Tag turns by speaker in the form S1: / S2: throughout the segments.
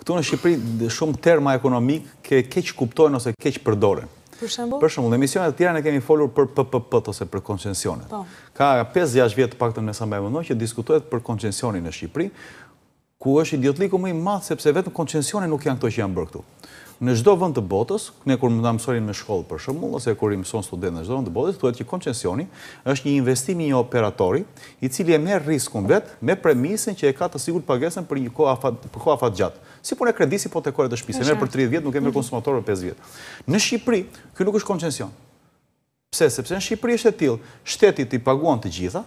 S1: Këtu në Shqipëri shumë terma ekonomik ke keq kuptojnë ose keq përdore. Për shumë, Për në emisionet tjera në kemi folur për ppp ose për koncensionet. Po. Ka 5-6 vjetë pak të nësambaj me mëndoj që diskutojt për koncensionin në Shqipëri, ku është idiotliku më i madh sepse vetëm koncensione nuk janë ato që janë bërë këtu. Në çdo vend të botës, ne kur më mësonin me shkollë për shembull ose kur i mëson studentë në çdo vend të botës, thuhet që koncensioni është një investim i një operatori, i cili e merr riskun vet me premisën që e ka të sigurt pagesën për një kohë afat për kohë afat gjatë. Si punë kredisi hipotekore të shtëpisë, merr për 30 vjet, nuk e merr konsumatorë për 5 vjet. Në Shqipëri, kjo nuk është koncension. Pse? Sepse në Shqipëri është e tillë, shteti i paguan të gjitha,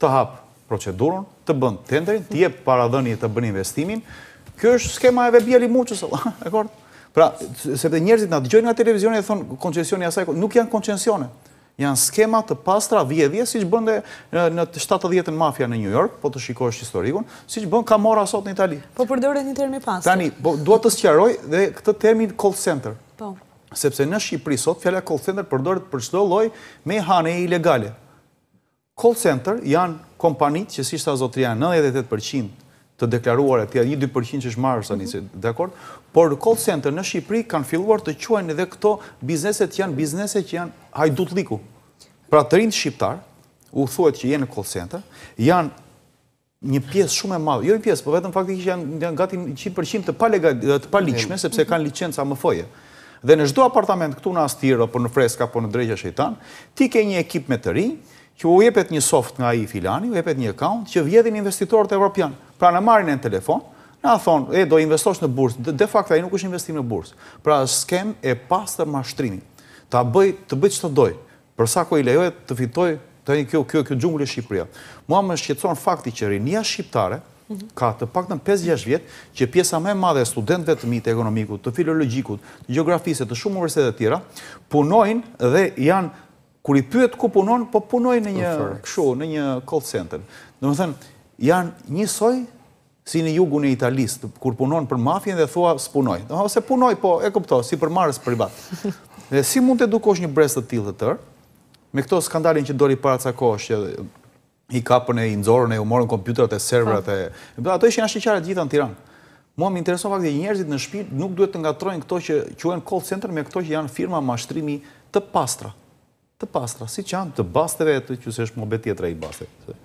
S1: të hap procedurën, të bënd tenderin, të jep paradhënje të bënd investimin. Kjo është skema e vebjeli muqës, e kërë? Pra, se për njerëzit nga të gjojnë nga televizionit e thonë koncesioni asaj, nuk janë koncesione, janë skema të pastra vjedhje, si që bënde në 70-ën djetën mafia në New York, po të shikosh historikun, si që bënd kamora asot në Itali. Po përdojrët një termi pastra. Tani, po, duhet të sëqaroj dhe këtë termi call center. Po. Sepse në Shqipëri sot, fjalla call center përdojrët për qdo loj me hane i Call center janë kompanit që si shta azotria 98% të deklaruar e tja 1-2% që është marrë sa njësit, mhm. dhe akord? Por call center në Shqipëri kanë filluar të quajnë edhe këto bizneset janë bizneset që janë hajdu të liku. Pra të rinë shqiptar, u thuet që jenë call center, janë një pjesë shumë e madhë, jo një pjesë, po vetëm faktikisht që janë gati 100% të mhm. paliqme, sepse kanë licenca më foje. Dhe në shdo apartament këtu në Astiro, po në Freska, po në Drejgja Shejtan, ti ke një ekip me të që u jepet një soft nga i filani, u jepet një account që vjedhin investitorët Evropian. Pra në marin e në telefon, në a thonë, e do investosh në bursë, de facto a i nuk është investim në bursë. Pra skem e pas të mashtrimi, të bëjt që të doj, përsa ko i lejoj të fitoj të një kjo kjo gjungullë e Shqipëria. Mua më shqetson fakti që rinja shqiptare ka të pak në 5-6 vjetë që pjesa me madhe e studentve të mitë ekonomikut, të filologikut, të geografiset, të shumë universitetet tjera, punojnë dhe janë Kur i pyet ku punon, po punoj në një kshu, në një call center. Dhe më thënë, janë njësoj si në jugu në italistë, kur punon për mafjen dhe thua së punoj. Në punoj, po e këpto, si për marës për i batë. Dhe si mund të dukosh një brez të tjilë të tërë, me këto skandalin që dori para ca kosh, që i kapën e i nëzorën e u morën kompjutrat e serverat po. e... Ato ishë një ashtë të gjitha në tiranë. Mua më intereso fakt dhe njerëzit në shpirë nuk duhet të ngatrojnë këto që quen call center me këto që janë firma mashtrimi të pastra të pastra, si që janë të bastre e të qësë është më betjetra i bastre.